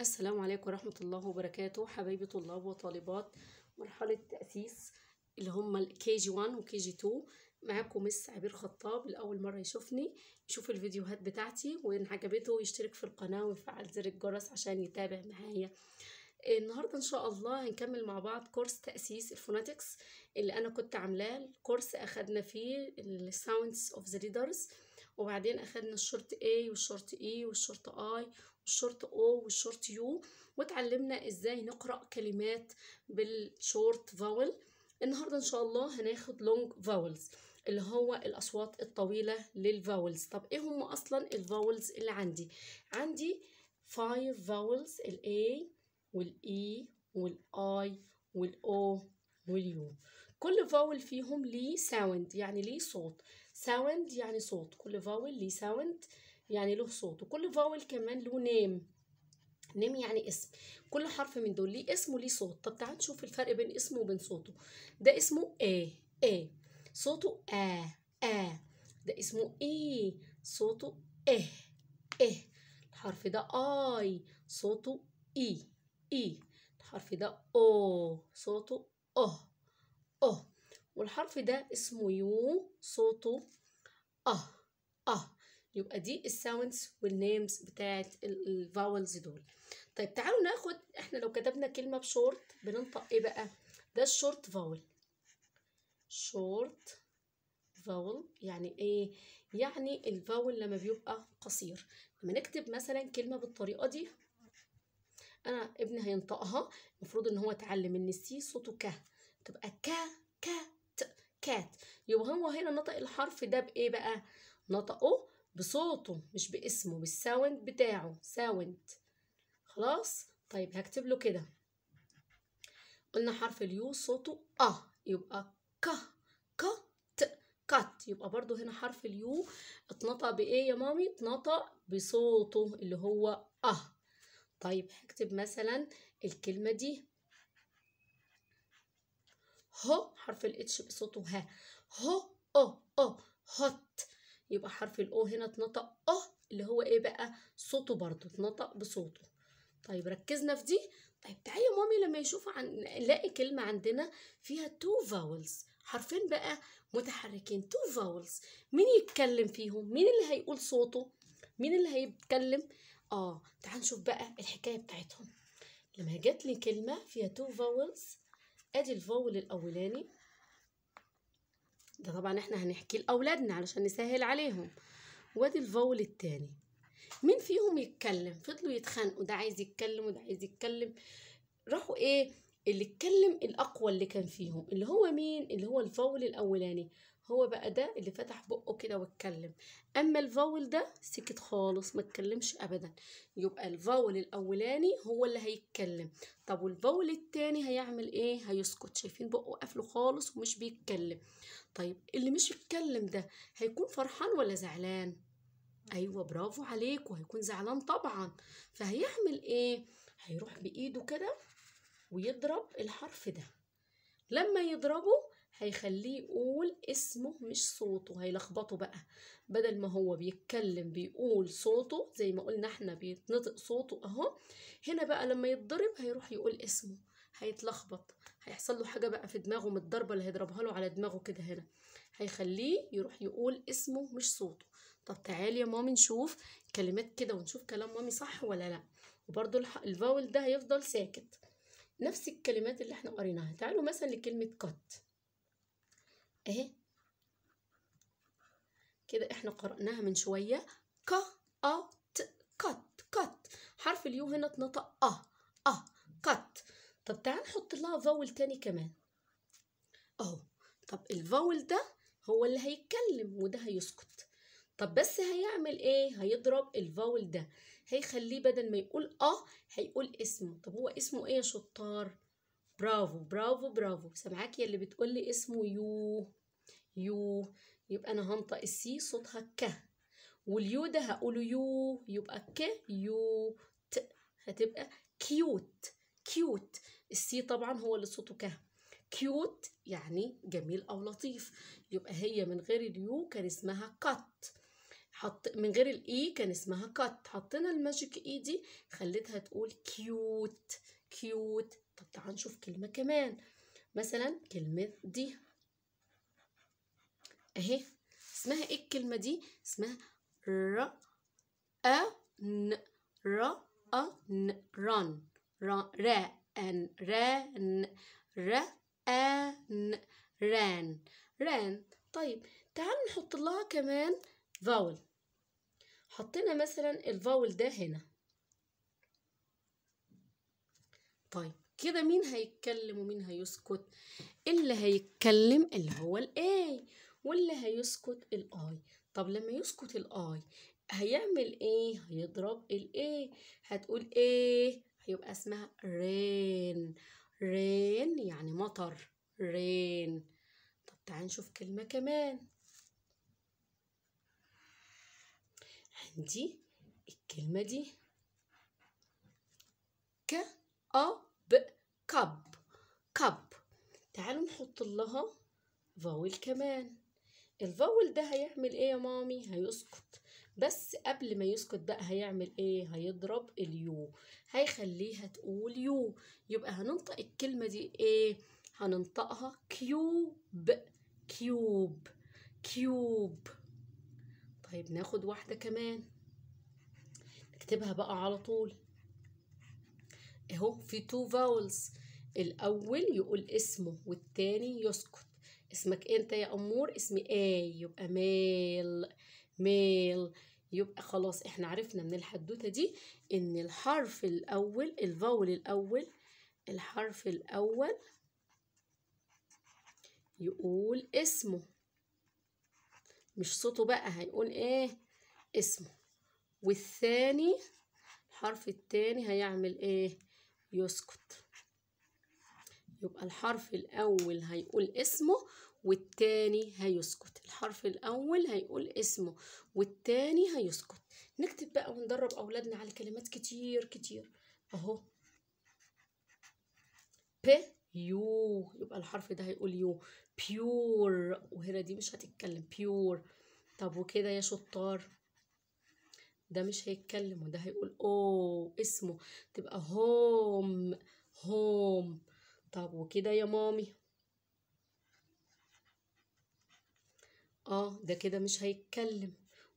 السلام عليكم ورحمة الله وبركاته حبايبي طلاب وطالبات مرحلة تأسيس اللي هما كي جي 1 وكي جي 2 معاكم مس عبير خطاب لأول مرة يشوفني يشوف الفيديوهات بتاعتي وإن عجبته يشترك في القناة ويفعل زر الجرس عشان يتابع معايا النهاردة إن شاء الله هنكمل مع بعض كورس تأسيس الفوناتكس اللي أنا كنت عاملاه الكورس أخدنا فيه الساوندز أوف ذا ليدرز وبعدين أخدنا الشورت A والشورت E والشورت I شورت او والشورت يو وتعلمنا ازاي نقرا كلمات بالشورت فاول النهارده ان شاء الله هناخد لونج فاولز اللي هو الاصوات الطويله للفاولز طب ايه هم اصلا الفاولز اللي عندي عندي 5 فاولز الاي والاي e، والاي والاو واليو كل فاول فيهم ليه ساوند يعني ليه صوت ساوند يعني صوت كل فاول ليه ساوند يعني له صوت وكل فاول كمان له نيم نيم يعني اسم كل حرف من دول ليه اسم وليه صوت طب تعال نشوف الفرق بين اسمه وبين صوته ده اسمه ا ا صوته ا ا ده اسمه اي e. صوته اه اه الحرف ده اي صوته اي اي الحرف ده او صوته اه اه والحرف ده اسمه يو صوته اه اه يبقى دي الساوندز والنيمز بتاعت الفاولز دول طيب تعالوا ناخد احنا لو كتبنا كلمة بشورت بننطق ايه بقى ده الشورت فاول شورت فاول يعني ايه يعني الفاول لما بيبقى قصير لما نكتب مثلا كلمة بالطريقة دي انا ابني هينطقها المفروض ان هو اتعلم ان السي صوته ك تبقى ك كات كات يبقى هو هنا نطق الحرف ده بايه بقى نطقه بصوته مش باسمه بالساوند بتاعه ساوند خلاص طيب هكتب له كده قلنا حرف اليو صوته اه يبقى ك ك ت كات يبقى برضو هنا حرف اليو اتنطق بايه يا مامي اتنطق بصوته اللي هو اه طيب هكتب مثلا الكلمة دي هو حرف الاتش بصوته ها هو او او هوت يبقى حرف الاو هنا اتنطق اه اللي هو ايه بقى صوته برضو اتنطق بصوته طيب ركزنا في دي طيب تعالي يا مامي لما يشوف عن نلاقي كلمه عندنا فيها تو فاولز حرفين بقى متحركين تو فاولز مين يتكلم فيهم مين اللي هيقول صوته مين اللي هيتكلم اه تعال نشوف بقى الحكايه بتاعتهم لما جت لي كلمه فيها تو فاولز ادي الفاول الاولاني ده طبعا احنا هنحكي لأولادنا علشان نسهل عليهم وادي الفول الثاني مين فيهم يتكلم فضلوا يتخانقوا ده عايز يتكلم وده عايز يتكلم راحوا ايه اللي اتكلم الاقوى اللي كان فيهم اللي هو مين اللي هو الفول الاولاني هو بقى ده اللي فتح بقه كده واتكلم اما الفاول ده سكت خالص ما اتكلمش ابدا يبقى الفاول الاولاني هو اللي هيتكلم طب والفاول التاني هيعمل ايه هيسكت شايفين بقه قافله خالص ومش بيتكلم طيب اللي مش بيتكلم ده هيكون فرحان ولا زعلان ايوه برافو عليك هيكون زعلان طبعا فهيعمل ايه هيروح بايده كده ويضرب الحرف ده لما يضربه هيخليه يقول اسمه مش صوته هيلخبطه بقى بدل ما هو بيتكلم بيقول صوته زي ما قلنا احنا بيتنطق صوته اهو هنا بقى لما يتضرب هيروح يقول اسمه هيتلخبط هيحصل له حاجه بقى في دماغه من الضربه اللي هيضربها له على دماغه كده هنا هيخليه يروح يقول اسمه مش صوته طب تعالي يا مامي نشوف كلمات كده ونشوف كلام مامي صح ولا لا وبرده الفاول ده هيفضل ساكت نفس الكلمات اللي احنا قريناها تعالوا مثلا لكلمه كات اهي كده احنا قرأناها من شوية ك أ ت كت كت حرف اليو هنا اتنطق أ أ كت طب تعال نحط لها فاول تاني كمان اهو طب الفاول ده هو اللي هيتكلم وده هيسكت طب بس هيعمل ايه هيضرب الفاول ده هيخليه بدل ما يقول اه هيقول اسمه طب هو اسمه ايه يا شطار برافو برافو برافو سامعاك يا اللي بتقولي اسمه يو يو يبقى أنا هنطق السي صوتها ك واليو ده هقوله يو يبقى ك يو ت هتبقى كيوت كيوت السي طبعا هو اللي صوته ك كيوت يعني جميل أو لطيف يبقى هي من غير اليو كان اسمها كات حط من غير الاي كان اسمها كات حطينا الماجيك اي دي خليتها تقول كيوت كيوت طب تعال نشوف كلمة كمان مثلا كلمة دي اهي اسمها ايه الكلمه دي اسمها ر أ ن ر أ ن ران ر أن ران ر ن ران ران طيب تعال نحط لها كمان فاول حطينا مثلا الفاول ده هنا طيب كده مين هيتكلم ومين هيسكت اللي هيتكلم اللي هو الاي واللي هيسكت الاي طب لما يسكت الاي هيعمل ايه هيضرب الايه هتقول ايه هيبقى اسمها رين رين يعني مطر رين طب تعال نشوف كلمة كمان عندي الكلمة دي ك ب كب كب تعالوا نحط لها فاول كمان الفاول ده هيعمل ايه يا مامي هيسقط بس قبل ما يسقط بقى هيعمل ايه هيضرب اليو هيخليها تقول يو يبقى هننطق الكلمه دي ايه هننطقها كيوب كيوب كيوب طيب ناخد واحده كمان نكتبها بقى على طول اهو في تو فاولز الاول يقول اسمه والتاني يسكت اسمك انت يا امور اسمي اي يبقى ميل ميل يبقى خلاص احنا عرفنا من الحدوته دي ان الحرف الاول الفاول الاول الحرف الاول يقول اسمه مش صوته بقى هيقول ايه اسمه والثاني الحرف الثاني هيعمل ايه يسكت يبقى الحرف الأول هيقول اسمه والتاني هيسكت الحرف الأول هيقول اسمه والتاني هيسكت نكتب بقى وندرب أولادنا على كلمات كتير كتير أهو ب يو يبقى الحرف ده هيقول يو بيور وهنا دي مش هتتكلم بيور طب وكده يا شطار ده مش هيتكلم وده هيقول او اسمه تبقى هوم هوم طب وكده يا مامي اه ده كده مش هيتكلم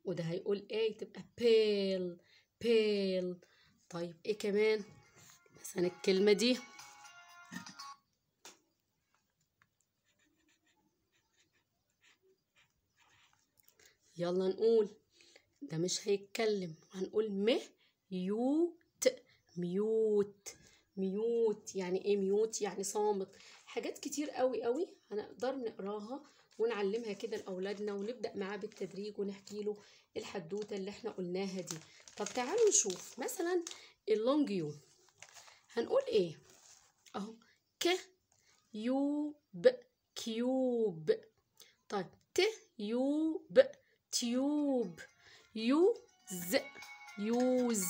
وده هيقول ايه تبقى بيل بيل طيب ايه كمان مثلا الكلمة دي يلا نقول ده مش هيتكلم هنقول م يوت ميوت ميوت يعني ايه ميوت يعني صامت حاجات كتير قوي قوي هنقدر نقراها ونعلمها كده لاولادنا ونبدا معاه بالتدريج ونحكي له الحدوته اللي احنا قلناها دي طب تعالوا نشوف مثلا اللونج يو هنقول ايه اهو ك يوب كيوب طيب ت يوب تيوب يوز يوز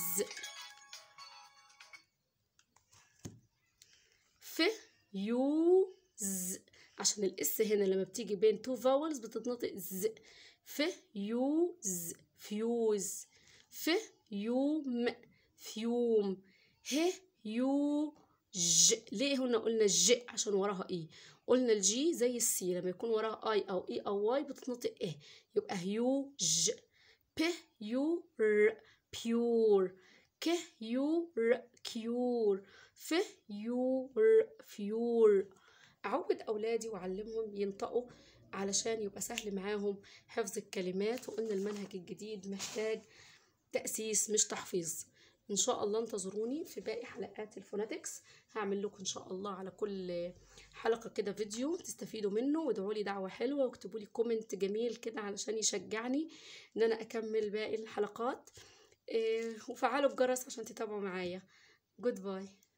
ف يو ز عشان الاس هنا لما بتيجي بين تو فاولز بتتنطق ز ف يو ز فيوز ف يوم فيوم ه يو ج ليه هنا قلنا ج عشان وراها ايه قلنا الجي زي السي لما يكون وراها اي او اي e او واي بتتنطق ايه يبقى هيو ج ب يو ر بيور ك يو ر كيور فيور يور فيور أعود أولادي وأعلمهم ينطقوا علشان يبقى سهل معاهم حفظ الكلمات وقلنا المنهج الجديد محتاج تأسيس مش تحفيظ إن شاء الله انتظروني في باقي حلقات الفوناتكس هعمل لكم إن شاء الله على كل حلقة كده فيديو تستفيدوا منه وادعوا لي دعوة حلوة واكتبوا لي كومنت جميل كده علشان يشجعني إن أنا أكمل باقي الحلقات آه، وفعلوا الجرس عشان تتابعوا معايا جود باي